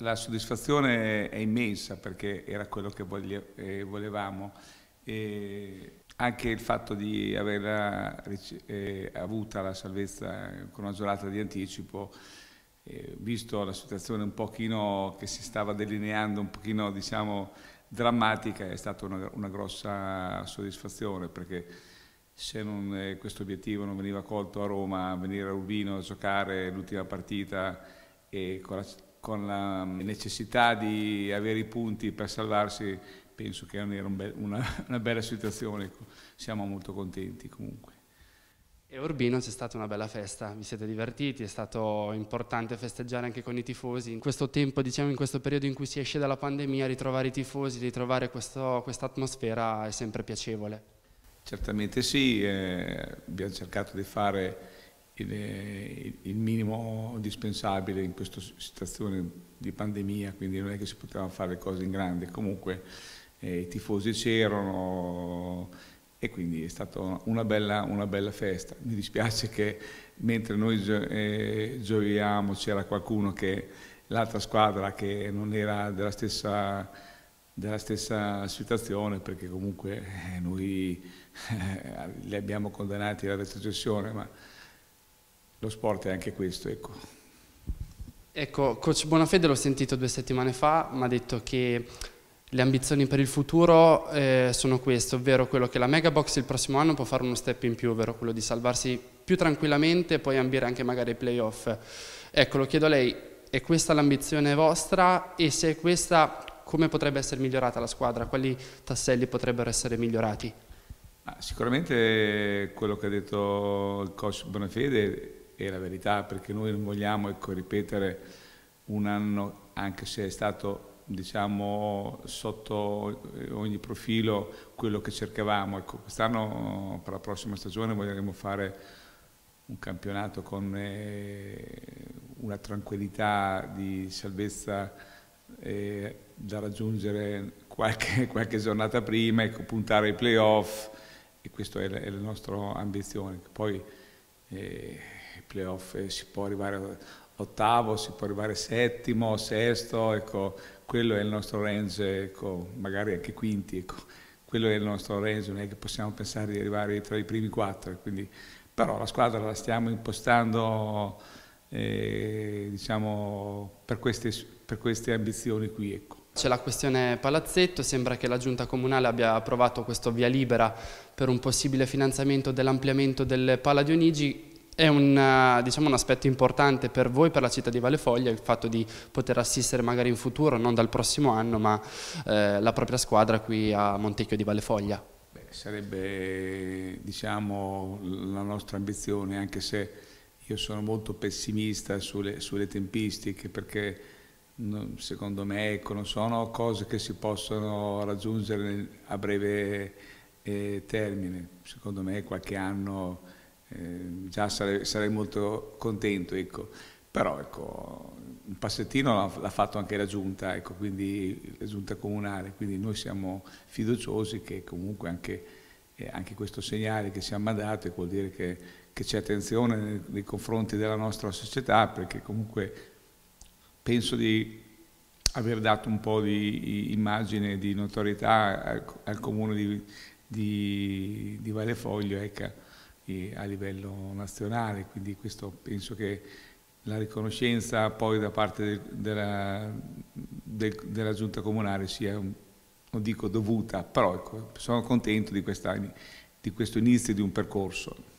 La soddisfazione è immensa perché era quello che eh, volevamo. E anche il fatto di averla eh, avuta la salvezza con una giornata di anticipo, eh, visto la situazione un pochino che si stava delineando, un pochino diciamo drammatica, è stata una, una grossa soddisfazione perché se non, eh, questo obiettivo non veniva colto a Roma, venire a Urbino a giocare l'ultima partita e con la con la necessità di avere i punti per salvarsi, penso che non era un be una, una, bella situazione. Ecco. Siamo molto contenti comunque. E Urbino c'è stata una bella festa, vi siete divertiti, è stato importante festeggiare anche con i tifosi. In questo tempo, diciamo in questo periodo in cui si esce dalla pandemia, ritrovare i tifosi, ritrovare questa atmosfera è sempre piacevole. Certamente sì, eh, abbiamo cercato di fare eh, il, il minimo indispensabile in questa situazione di pandemia, quindi non è che si potevano fare cose in grande, comunque eh, i tifosi c'erano e quindi è stata una bella, una bella, festa. Mi dispiace che mentre noi gio eh, gioiamo c'era qualcuno che l'altra squadra che non era della stessa, della stessa situazione perché comunque eh, noi eh, li abbiamo condannati alla retrocessione ma lo sport è anche questo, ecco. Ecco, coach Bonafede l'ho sentito due settimane fa, mi ha detto che le ambizioni per il futuro eh, sono queste, ovvero quello che la Megabox il prossimo anno può fare uno step in più, ovvero quello di salvarsi più tranquillamente e poi ambire anche magari i playoff. Ecco, lo chiedo a lei, è questa l'ambizione vostra e se è questa come potrebbe essere migliorata la squadra? Quali tasselli potrebbero essere migliorati? Sicuramente quello che ha detto il coach Bonafede è la verità, perché noi non vogliamo ecco, ripetere un anno, anche se è stato diciamo, sotto eh, ogni profilo quello che cercavamo. Ecco, quest'anno per la prossima stagione vogliamo fare un campionato con eh, una tranquillità di salvezza eh, da raggiungere qualche, qualche giornata prima, ecco, puntare ai playoff e questa è la, è la nostra ambizione. Poi, eh, playoff si può arrivare ottavo, si può arrivare settimo, sesto, ecco, quello è il nostro range, ecco, magari anche quinti, ecco, quello è il nostro range, non è che possiamo pensare di arrivare tra i primi quattro, quindi, però la squadra la stiamo impostando eh, diciamo, per, queste, per queste ambizioni qui. Ecco. C'è la questione palazzetto, sembra che la giunta comunale abbia approvato questo via libera per un possibile finanziamento dell'ampliamento del Pala Dionigi è un, eh, diciamo, un, aspetto importante per voi, per la città di Vallefoglia, il fatto di poter assistere magari in futuro, non dal prossimo anno, ma eh, la propria squadra qui a Montecchio di Vallefoglia. Beh, sarebbe diciamo, la nostra ambizione, anche se io sono molto pessimista sulle, sulle tempistiche, perché secondo me ecco, non sono cose che si possono raggiungere a breve eh, termine. Secondo me qualche anno eh, già sarei, sarei, molto contento. Ecco. Però ecco, un passettino l'ha, fatto anche la giunta, ecco, quindi, la giunta comunale, quindi noi siamo fiduciosi che comunque anche, eh, anche questo segnale che siamo mandato vuol dire che, che c'è attenzione nei, nei confronti della nostra società perché comunque penso di aver dato un po' di immagine, di notorietà al, al comune di, di, di Vallefoglio. Ecco a livello nazionale, quindi questo penso che la riconoscenza poi da parte del, della, del, della, giunta comunale sia, non dico dovuta, però ecco, sono contento di, questa, di questo inizio di un percorso.